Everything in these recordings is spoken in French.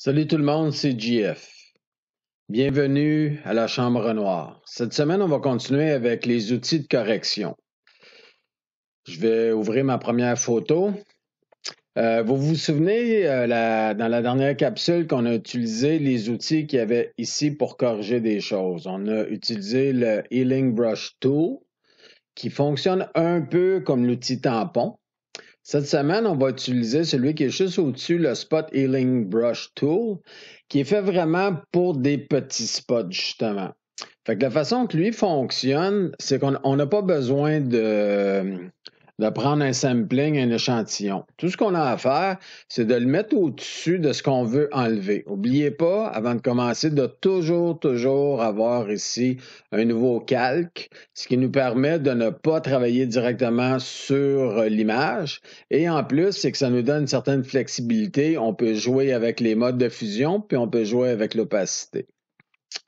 Salut tout le monde, c'est GF. Bienvenue à la Chambre Noire. Cette semaine, on va continuer avec les outils de correction. Je vais ouvrir ma première photo. Euh, vous vous souvenez, euh, dans la dernière capsule, qu'on a utilisé les outils qu'il y avait ici pour corriger des choses. On a utilisé le Healing Brush Tool, qui fonctionne un peu comme l'outil tampon. Cette semaine, on va utiliser celui qui est juste au-dessus, le Spot Healing Brush Tool, qui est fait vraiment pour des petits spots, justement. Fait que la façon que lui fonctionne, c'est qu'on n'a pas besoin de, de prendre un sampling, un échantillon. Tout ce qu'on a à faire, c'est de le mettre au-dessus de ce qu'on veut enlever. N'oubliez pas, avant de commencer, de toujours, toujours avoir ici un nouveau calque, ce qui nous permet de ne pas travailler directement sur euh, l'image. Et en plus, c'est que ça nous donne une certaine flexibilité. On peut jouer avec les modes de fusion, puis on peut jouer avec l'opacité.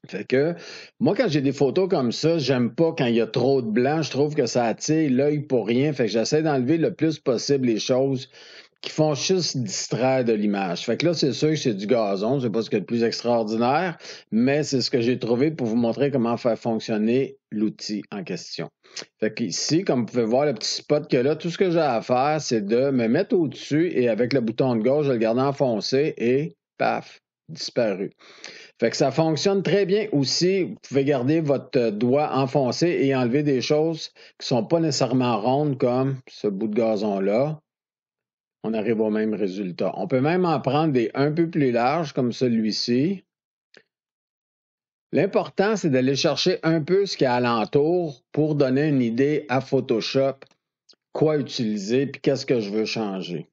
Fait que moi, quand j'ai des photos comme ça, j'aime pas quand il y a trop de blanc. Je trouve que ça attire l'œil pour rien. Fait que j'essaie d'enlever le plus possible les choses qui font juste distraire de l'image. Fait que là, c'est sûr que c'est du gazon. C'est pas ce qu'il y plus extraordinaire, mais c'est ce que j'ai trouvé pour vous montrer comment faire fonctionner l'outil en question. Fait que ici, comme vous pouvez voir, le petit spot que là, tout ce que j'ai à faire, c'est de me mettre au-dessus et avec le bouton de gauche, je le garder enfoncé et paf, disparu. Fait que ça fonctionne très bien aussi. Vous pouvez garder votre euh, doigt enfoncé et enlever des choses qui ne sont pas nécessairement rondes comme ce bout de gazon-là. On arrive au même résultat. On peut même en prendre des un peu plus larges comme celui-ci. L'important, c'est d'aller chercher un peu ce qu'il y a alentour pour donner une idée à Photoshop, quoi utiliser, puis qu'est-ce que je veux changer.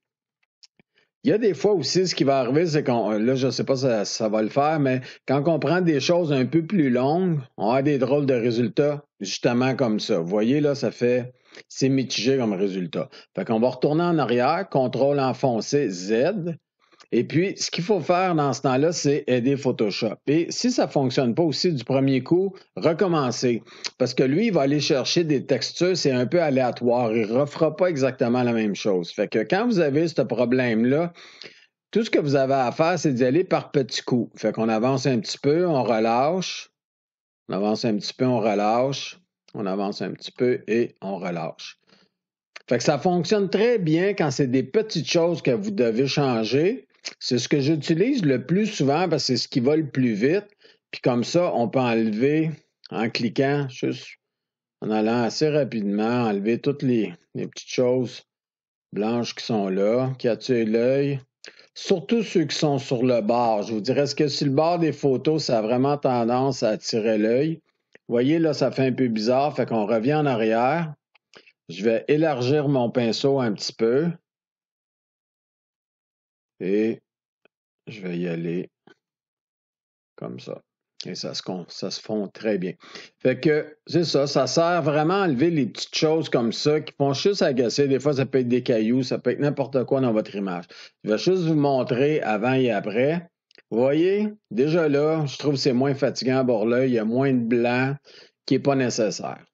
Il y a des fois aussi, ce qui va arriver, c'est qu'on, euh, là, je ne sais pas si ça, va le faire, mais quand on prend des choses un peu plus longues, on a des drôles de résultats, justement comme ça. Vous voyez, là, ça fait, c'est mitigé comme résultat. Fait qu'on va retourner en arrière, contrôle enfoncé, Z, et puis, ce qu'il faut faire dans ce temps-là, c'est aider Photoshop. Et si ça ne fonctionne pas aussi du premier coup, recommencer. Parce que lui, il va aller chercher des textures, c'est un peu aléatoire. Il ne refera pas exactement la même chose. Fait que quand vous avez ce problème-là, tout ce que vous avez à faire, c'est d'y aller par petits coups. Fait qu'on avance un petit peu, on relâche. On avance un petit peu, on relâche. On avance un petit peu et on relâche. Fait que ça fonctionne très bien quand c'est des petites choses que vous devez changer c'est ce que j'utilise le plus souvent parce que c'est ce qui va le plus vite. Puis comme ça, on peut enlever en cliquant, juste en allant assez rapidement, enlever toutes les, petites choses blanches qui sont là, qui attirent l'œil. Surtout ceux qui sont sur le bord. Je vous dirais, ce que sur le bord des photos, ça a vraiment tendance à attirer l'œil. Vous voyez, là, ça fait un peu bizarre, fait qu'on revient en arrière. Je vais élargir mon pinceau un petit peu. Et je vais y aller comme ça. Et ça se, ça se fond très bien. Fait que, c'est ça, ça sert vraiment à enlever les petites choses comme ça qui font juste agacer. Des fois, ça peut être des cailloux, ça peut être n'importe quoi dans votre image. Je vais juste vous montrer avant et après. Vous voyez, déjà là, je trouve que c'est moins fatigant à bord l'œil. Il y a moins de blanc qui n'est pas nécessaire.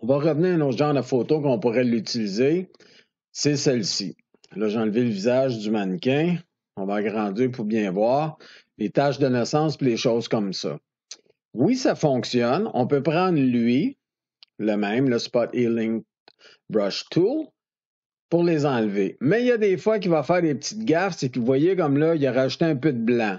On va revenir à un autre genre de photo qu'on pourrait l'utiliser. C'est celle-ci. Là, j'ai enlevé le visage du mannequin. On va agrandir pour bien voir. Les tâches de naissance, et les choses comme ça. Oui, ça fonctionne. On peut prendre lui, le même, le Spot Healing Brush Tool, pour les enlever. Mais il y a des fois qu'il va faire des petites gaffes, c'est que vous voyez comme là, il a rajouté un peu de blanc.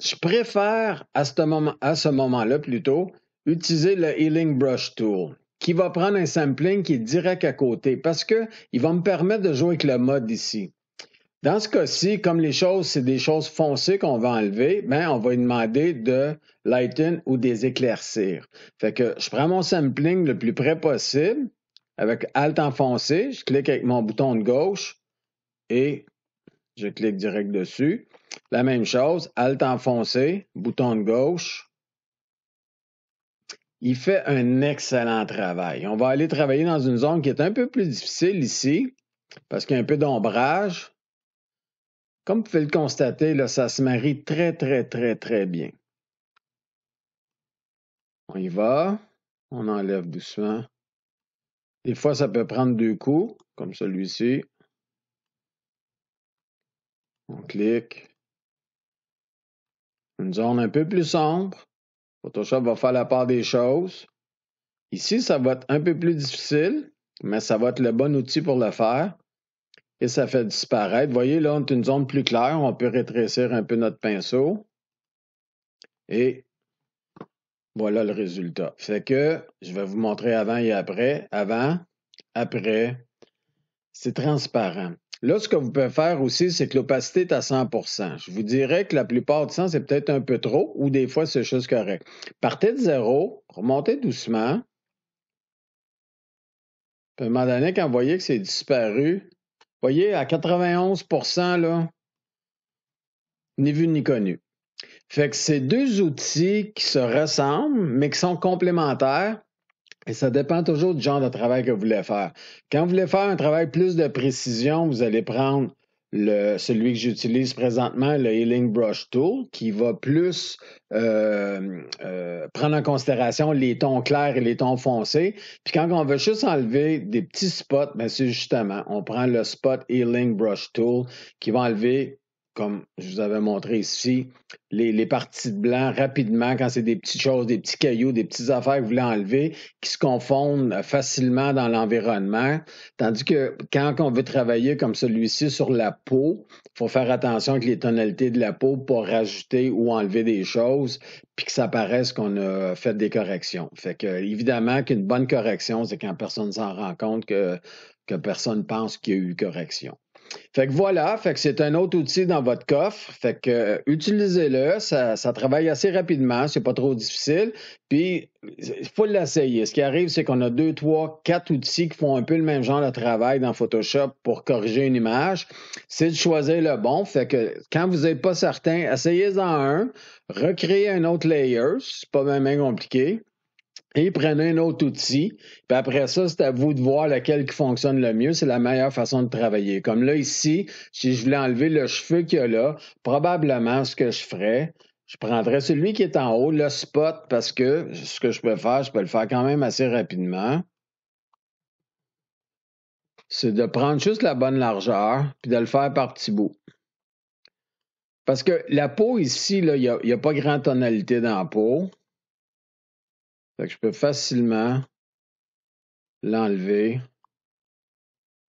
Je préfère à ce moment-là moment plutôt utiliser le Healing Brush Tool qui va prendre un sampling qui est direct à côté parce qu'il va me permettre de jouer avec le mode ici. Dans ce cas-ci, comme les choses, c'est des choses foncées qu'on va enlever, ben, on va lui demander de lighten ou des éclaircir. Fait que je prends mon sampling le plus près possible avec Alt enfoncé, je clique avec mon bouton de gauche et je clique direct dessus. La même chose, Alt enfoncé, bouton de gauche, il fait un excellent travail. On va aller travailler dans une zone qui est un peu plus difficile ici, parce qu'il y a un peu d'ombrage. Comme vous pouvez le constater, là, ça se marie très, très, très, très bien. On y va. On enlève doucement. Des fois, ça peut prendre deux coups, comme celui-ci. On clique. Une zone un peu plus sombre. Photoshop va faire la part des choses. Ici, ça va être un peu plus difficile, mais ça va être le bon outil pour le faire. Et ça fait disparaître. Vous voyez, là, on est une zone plus claire. On peut rétrécir un peu notre pinceau. Et voilà le résultat. Fait que je vais vous montrer avant et après. Avant, après, c'est transparent. Là, ce que vous pouvez faire aussi, c'est que l'opacité est à 100 Je vous dirais que la plupart du temps, c'est peut-être un peu trop ou des fois, c'est juste correct. Partez de zéro, remontez doucement. à un moment donné, quand vous voyez que c'est disparu, voyez, à 91 là, ni vu ni connu. Fait que c'est deux outils qui se ressemblent, mais qui sont complémentaires et ça dépend toujours du genre de travail que vous voulez faire. Quand vous voulez faire un travail plus de précision, vous allez prendre le, celui que j'utilise présentement, le Healing Brush Tool, qui va plus euh, euh, prendre en considération les tons clairs et les tons foncés. Puis quand on veut juste enlever des petits spots, ben c'est justement, on prend le spot Healing Brush Tool qui va enlever comme je vous avais montré ici, les, les parties de blanc rapidement, quand c'est des petites choses, des petits cailloux, des petites affaires que vous voulez enlever, qui se confondent euh, facilement dans l'environnement. Tandis que quand on veut travailler comme celui-ci sur la peau, il faut faire attention avec les tonalités de la peau pour rajouter ou enlever des choses, puis que ça paraisse qu'on a fait des corrections. Fait que évidemment qu'une bonne correction, c'est quand personne s'en rend compte que, que personne pense qu'il y a eu correction. Fait que voilà, fait que c'est un autre outil dans votre coffre. Fait que euh, utilisez-le, ça, travaille assez rapidement, c'est pas trop difficile. Puis il faut l'essayer. Ce qui arrive, c'est qu'on a deux, trois, quatre outils qui font un peu le même genre de travail dans Photoshop pour corriger une image. C'est de choisir le bon. Fait que quand vous n'êtes pas certain, essayez-en un, recréez un autre layer, c'est pas même compliqué et prenez un autre outil. Puis après ça, c'est à vous de voir lequel qui fonctionne le mieux. C'est la meilleure façon de travailler. Comme là, ici, si je voulais enlever le cheveu qu'il y a là, probablement ce que je ferais, je prendrais celui qui est en haut, le spot, parce que ce que je peux faire, je peux le faire quand même assez rapidement. C'est de prendre juste la bonne largeur, puis de le faire par petits bouts. Parce que la peau ici, il n'y a, a pas grande tonalité dans la peau je peux facilement l'enlever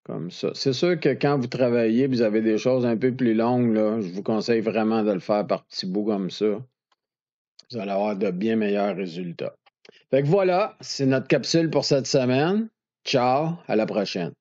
comme ça. C'est sûr que quand vous travaillez vous avez des choses un peu plus longues, je vous conseille vraiment de le faire par petits bouts comme ça. Vous allez avoir de bien meilleurs résultats. Fait que voilà, c'est notre capsule pour cette semaine. Ciao, à la prochaine.